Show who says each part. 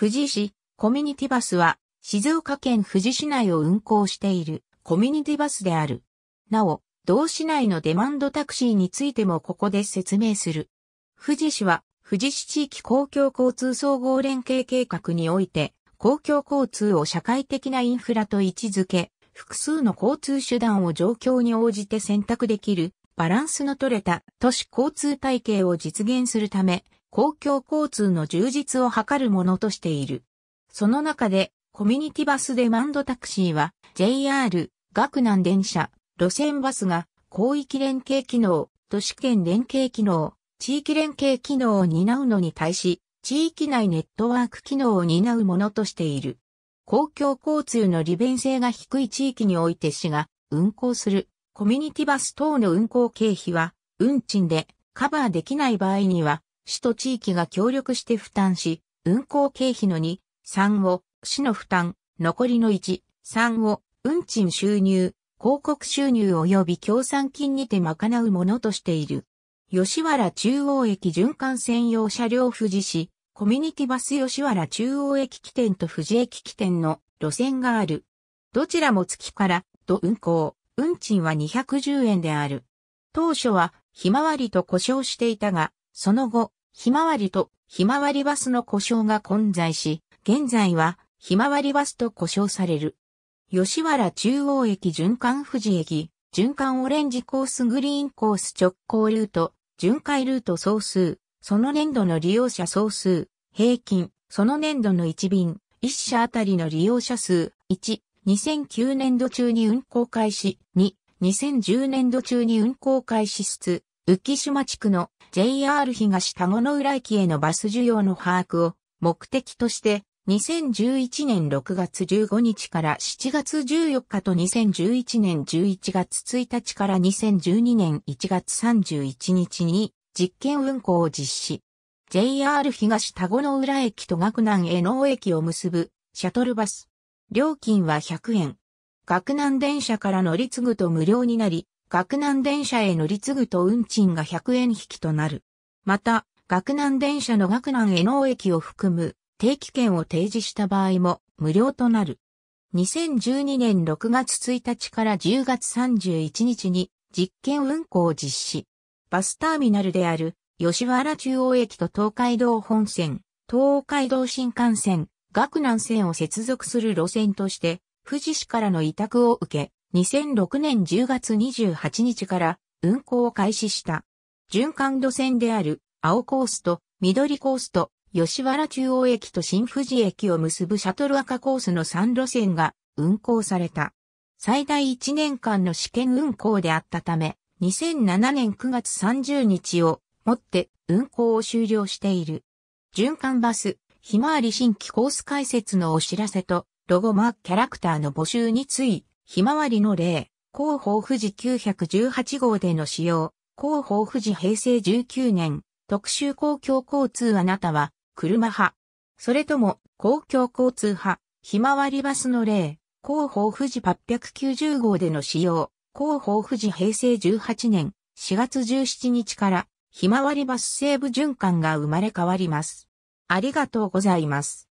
Speaker 1: 富士市、コミュニティバスは、静岡県富士市内を運行しているコミュニティバスである。なお、同市内のデマンドタクシーについてもここで説明する。富士市は、富士市地域公共交通総合連携計画において、公共交通を社会的なインフラと位置づけ、複数の交通手段を状況に応じて選択できる、バランスの取れた都市交通体系を実現するため、公共交通の充実を図るものとしている。その中で、コミュニティバスデマンドタクシーは、JR、学南電車、路線バスが、広域連携機能、都市圏連携機能、地域連携機能を担うのに対し、地域内ネットワーク機能を担うものとしている。公共交通の利便性が低い地域において市が運行するコミュニティバス等の運行経費は運賃でカバーできない場合には市と地域が協力して負担し、運行経費の2、3を、市の負担、残りの1、3を、運賃収入、広告収入及び協賛金にて賄うものとしている。吉原中央駅循環専用車両富士市、コミュニティバス吉原中央駅起点と富士駅起点の路線がある。どちらも月からと運行、運賃は210円である。当初はひまわりと故障していたが、その後、ひまわりとひまわりバスの故障が混在し、現在はひまわりバスと故障される。吉原中央駅循環富士駅、循環オレンジコースグリーンコース直行ルート、巡回ルート総数、その年度の利用者総数、平均、その年度の1便、1社あたりの利用者数、1、2009年度中に運行開始、2、2010年度中に運行開始室、浮島地区の JR 東田子の浦駅へのバス需要の把握を目的として2011年6月15日から7月14日と2011年11月1日から2012年1月31日に実験運行を実施。JR 東田子の浦駅と学南江能駅を結ぶシャトルバス。料金は100円。学南電車から乗り継ぐと無料になり、学南電車へ乗り継ぐと運賃が100円引きとなる。また、学南電車の学南へ能駅を含む定期券を提示した場合も無料となる。2012年6月1日から10月31日に実験運行を実施。バスターミナルである吉原中央駅と東海道本線、東海道新幹線、学南線を接続する路線として、富士市からの委託を受け、2006年10月28日から運行を開始した。循環路線である青コースと緑コースと吉原中央駅と新富士駅を結ぶシャトル赤コースの3路線が運行された。最大1年間の試験運行であったため、2007年9月30日をもって運行を終了している。循環バス、ひまわり新規コース開設のお知らせと、ロゴマークキャラクターの募集についひまわりの例、広報富士918号での使用、広報富士平成19年、特集公共交通あなたは、車派。それとも、公共交通派、ひまわりバスの例、広報富士890号での使用、広報富士平成18年、4月17日から、ひまわりバス西部循環が生まれ変わります。ありがとうございます。